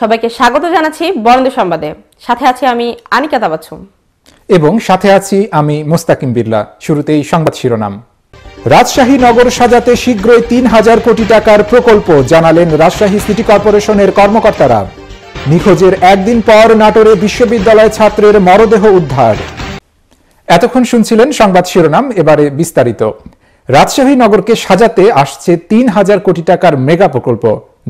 সবাইকে স্বাগত জানাচ্ছি বরেন্দ্র সংবাদে সাথে আছি আমি আনিকা তাবাচ্ছু এবং সাথে আছি আমি মোস্তাকিম বিড়লা শুরুতেই সংবাদ শিরোনাম রাজশাহী নগর সাজাতে শীঘ্রই তিন হাজার কোটি টাকার প্রকল্প জানালেন রাজশাহী সিটি কর্পোরেশনের কর্মকর্তারা নিখোঁজের একদিন পর নাটোরে বিশ্ববিদ্যালয় ছাত্রের মরদেহ উদ্ধার এতক্ষণ শুনছিলেন সংবাদ শিরোনাম এবারে বিস্তারিত রাজশাহী নগরকে সাজাতে আসছে তিন হাজার কোটি টাকার মেগা প্রকল্প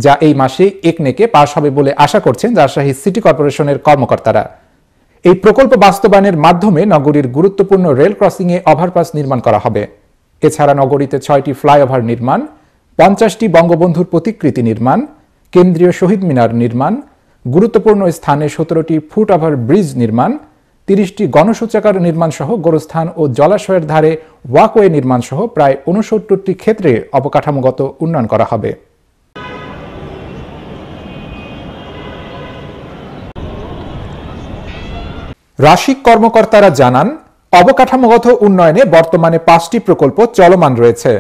যা এই মাসে একনেকে পাশ হবে বলে আশা করছেন রাজশাহী সিটি কর্পোরেশনের কর্মকর্তারা এই প্রকল্প বাস্তবায়নের মাধ্যমে নগরীর গুরুত্বপূর্ণ রেল ক্রসিংয়ে ওভারপাস নির্মাণ করা হবে এছাড়া নগরীতে ছয়টি ফ্লাইওভার নির্মাণ পঞ্চাশটি বঙ্গবন্ধুর প্রতিকৃতি নির্মাণ কেন্দ্রীয় শহীদ মিনার নির্মাণ গুরুত্বপূর্ণ স্থানে সতেরোটি ফুট ওভার ব্রিজ নির্মাণ তিরিশটি গণশৌচাগার নির্মাণ সহ গোরস্থান ও জলাশয়ের ধারে ওয়াকওয়ে নির্মাণ সহ প্রায় উনসত্তরটি ক্ষেত্রে অবকাঠামোগত উন্নয়ন করা হবে রাশিক কর্মকর্তারা জানান অবকাঠামোগত উন্নয়নে বর্তমানে পাঁচটি প্রকল্প চলমান রয়েছে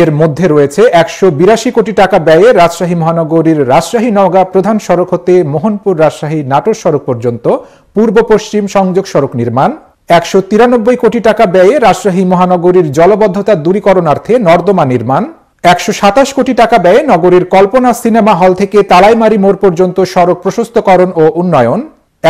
এর মধ্যে রয়েছে একশো বিরাশি কোটি টাকা ব্যয়ে রাজশাহী মহানগরীর রাজশাহী নওগাঁ প্রধান সড়ক হতে মোহনপুর রাজশাহী নাটোর সড়ক পর্যন্ত পূর্ব পশ্চিম সংযোগ সড়ক নির্মাণ একশো তিরানব্বই কোটি টাকা ব্যয়ে রাজশাহী মহানগরীর জলবদ্ধতা দূরীকরণার্থে নর্দমা নির্মাণ একশো সাতাশ কোটি টাকা ব্যয়ে নগরীর কল্পনা সিনেমা হল থেকে তালাইমারি মোড় পর্যন্ত সড়ক প্রশস্তকরণ ও উন্নয়ন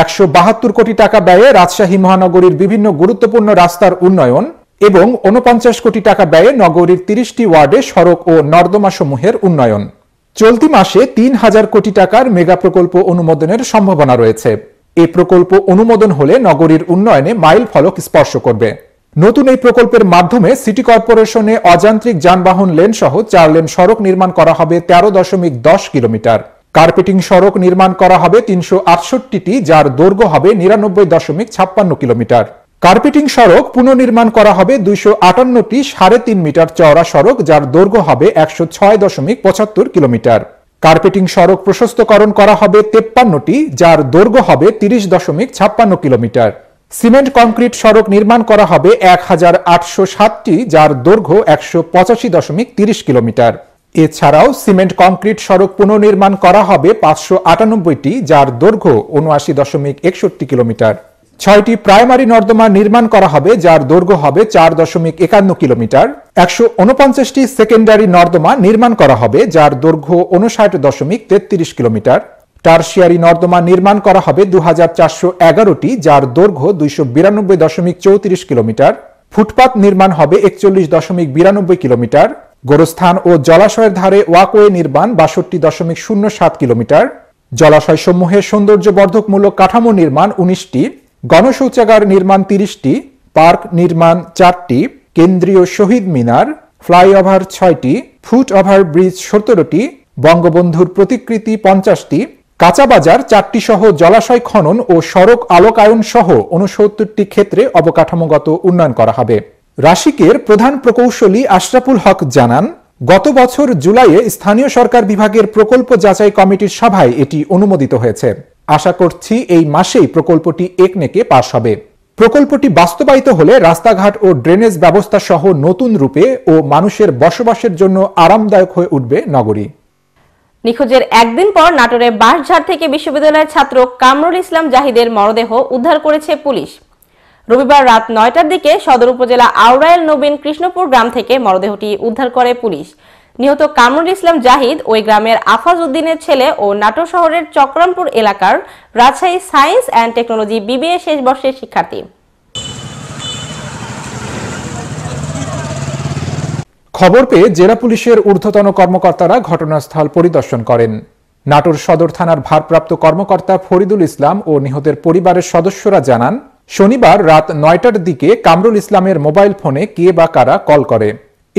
একশো বাহাত্তর কোটি টাকা ব্যয়ে রাজশাহী মহানগরীর বিভিন্ন গুরুত্বপূর্ণ রাস্তার উন্নয়ন এবং উনপঞ্চাশ কোটি টাকা ব্যয়ে নগরীর তিরিশটি ওয়ার্ডে সড়ক ও নর্দমা সমূহের উন্নয়ন চলতি মাসে তিন হাজার কোটি টাকার মেগা প্রকল্প অনুমোদনের সম্ভাবনা রয়েছে এই প্রকল্প অনুমোদন হলে নগরীর উন্নয়নে মাইল ফলক স্পর্শ করবে নতুন এই প্রকল্পের মাধ্যমে সিটি কর্পোরেশনে অযান্ত্রিক যানবাহন লেন সহ চার লেন সড়ক নির্মাণ করা হবে তেরো দশমিক দশ কিলোমিটার কার্পেটিং সড়ক নির্মাণ করা হবে তিনশো আটষট্টিটি যার দৈর্ঘ্য হবে নিরানব্বই দশমিক ছাপ্পান্ন কিলোমিটার কার্পেটিং সড়ক পুনর্নির্মাণ করা হবে দুইশো আটান্নটি সাড়ে তিন মিটার চওড়া সড়ক যার দৈর্ঘ্য হবে একশো ছয় দশমিক পঁচাত্তর কিলোমিটার কার্পেটিং সড়ক প্রশস্তকরণ করা হবে তেপ্পান্নটি যার দৈর্ঘ্য হবে তিরিশ দশমিক ছাপ্পান্ন কিলোমিটার সিমেন্ট কংক্রিট সড়ক নির্মাণ করা হবে এক হাজার আটশো সাতটি যার দৈর্ঘ্য একশো পঁচাশি দশমিক তিরিশ কিলোমিটার এছাড়াও সিমেন্ট কংক্রিট সড়ক পুনর্নির্মাণ করা হবে পাঁচশো আটানব্বইটি যার দৈর্ঘ্য উনআশি দশমিক একষট্টি কিলোমিটার ছয়টি প্রাইমারি নর্দমা নির্মাণ করা হবে যার দৈর্ঘ্য হবে চার দশমিক একান্ন কিলোমিটার একশো উনপঞ্চাশটি সেকেন্ডারি নর্দমা নির্মাণ করা হবে যার দৈর্ঘ্য উনষাট দশমিক তেত্রিশ কিলোমিটার টার্সিয়ারি নর্দমা নির্মাণ করা হবে দু হাজার চারশো এগারোটি যার দৈর্ঘ্য দুইশো বিরানব্বই দশমিক চৌত্রিশ কিলোমিটার ফুটপাত নির্মাণ হবে একচল্লিশ দশমিক বিরানব্বই কিলোমিটার গোরস্থান ও জলাশয়ের ধারে ওয়াকওয়ে নির্মাণ বাষট্টি দশমিক শূন্য সাত কিলোমিটার জলাশয় সমূহে সৌন্দর্যবর্ধকমূলক কাঠামো নির্মাণ উনিশটি গণশৌচাগার নির্মাণ তিরিশটি পার্ক নির্মাণ চারটি কেন্দ্রীয় শহীদ মিনার ফ্লাইওভার ছয়টি ফুট ওভার ব্রিজ সতেরোটি বঙ্গবন্ধুর প্রতিকৃতি পঞ্চাশটি কাঁচাবাজার চারটি সহ জলাশয় খনন ও সড়ক আলোকায়ন সহ উনসত্তরটি ক্ষেত্রে অবকাঠামোগত উন্নয়ন করা হবে রাশিকের প্রধান প্রকৌশলী আশরাফুল হক জানান গত বছর জুলাইয়ে স্থানীয় সরকার বিভাগের প্রকল্প যাচাই কমিটির সভায় এটি অনুমোদিত হয়েছে আশা করছি এই মাসেই প্রকল্পটি একনেকে পাশ হবে প্রকল্পটি বাস্তবায়িত হলে রাস্তাঘাট ও ড্রেনেজ ব্যবস্থা সহ নতুন রূপে ও মানুষের বসবাসের জন্য আরামদায়ক হয়ে উঠবে নগরী নিখোঁজের একদিন পর নাটোরের বাঁশঝাড় থেকে বিশ্ববিদ্যালয়ের ছাত্র কামরুল ইসলাম জাহিদের মরদেহ উদ্ধার করেছে পুলিশ রবিবার রাত নয়টার দিকে সদর উপজেলা আউরাইল নবীন কৃষ্ণপুর গ্রাম থেকে মরদেহটি উদ্ধার করে পুলিশ নিহত কামরুল ইসলাম জাহিদ ওই গ্রামের আফাজ উদ্দিনের ছেলে ও নাটোর শহরের চক্রামপুর এলাকার Rajshahi science and technology BBA শেষ বর্ষের শিক্ষার্থী খবর পেয়ে জেলা পুলিশের ঊর্ধ্বতন কর্মকর্তারা ঘটনাস্থল পরিদর্শন করেন নাটোর সদর থানার ভারপ্রাপ্ত কর্মকর্তা ফরিদুল ইসলাম ও নিহতের পরিবারের সদস্যরা জানান শনিবার রাত নয়টার দিকে কামরুল ইসলামের মোবাইল ফোনে কে বা কারা কল করে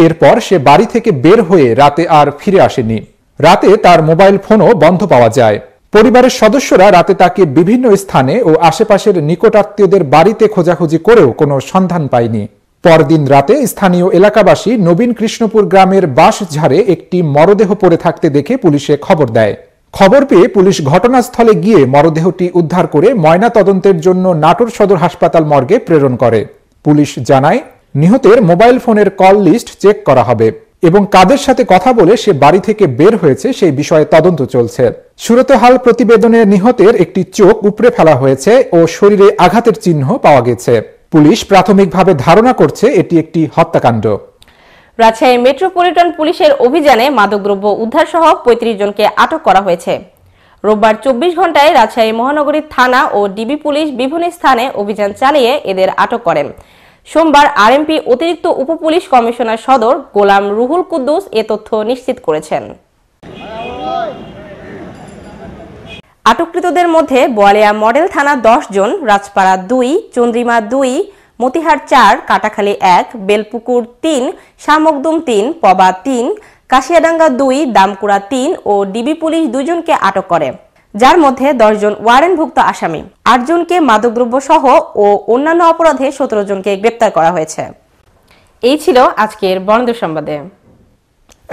এরপর সে বাড়ি থেকে বের হয়ে রাতে আর ফিরে আসেনি রাতে তার মোবাইল ফোনও বন্ধ পাওয়া যায় পরিবারের সদস্যরা রাতে তাকে বিভিন্ন স্থানে ও আশেপাশের নিকটাত্মীয়দের বাড়িতে খোঁজাখুঁজি করেও কোনো সন্ধান পায়নি পরদিন রাতে স্থানীয় এলাকাবাসী নবীন কৃষ্ণপুর গ্রামের বাঁশঝাড়ে একটি মরদেহ পড়ে থাকতে দেখে পুলিশে খবর দেয় খবর পেয়ে পুলিশ ঘটনাস্থলে গিয়ে মরদেহটি উদ্ধার করে ময়না তদন্তের জন্য নাটোর সদর হাসপাতাল মর্গে প্রেরণ করে পুলিশ জানায় নিহতের মোবাইল ফোনের কল লিস্ট চেক করা হবে এবং কাদের সাথে কথা বলে সে বাড়ি থেকে বের হয়েছে সেই বিষয়ে তদন্ত চলছে সুরতহাল প্রতিবেদনে নিহতের একটি চোখ উপড়ে ফেলা হয়েছে ও শরীরে আঘাতের চিহ্ন পাওয়া গেছে পুলিশ প্রাথমিকভাবে ধারণা করছে এটি একটি হত্যাকাণ্ড রাজশাহী মেট্রোপলিটন পুলিশের অভিযানে মাদকদ্রব্য উদ্ধার সহ পঁয়ত্রিশ জনকে আটক করা হয়েছে রোববার চব্বিশ ঘন্টায় রাজশাহী মহানগরীর থানা ও ডিবি পুলিশ বিভিন্ন স্থানে অভিযান চালিয়ে এদের আটক করেন সোমবার আরএমপি অতিরিক্ত উপপুলিশ কমিশনার সদর গোলাম রুহুল কুদ্দুস এ তথ্য নিশ্চিত করেছেন আটককৃতদের মধ্যে বোয়ালিয়া মডেল থানা দশ জন রাজপাড়া দুই চন্দ্রিমা দুই মতিহার চার কাটাখালী এক বেলপুকুর তিন শামকদুম তিন পবা তিন কাশিয়াডাঙ্গা দুই দামকুড়া তিন ও ডিবি পুলিশ দুজনকে আটক করে যার মধ্যে দশজন ওয়ারেন্টভুক্ত আসামি আটজনকে মাদকদ্রব্য সহ ও অন্যান্য অপরাধে সতেরো জনকে গ্রেপ্তার করা হয়েছে এই ছিল আজকের বরেন্দ্র সংবাদে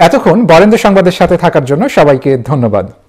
এতক্ষণ বরেন্দ্র সংবাদের সাথে থাকার জন্য সবাইকে ধন্যবাদ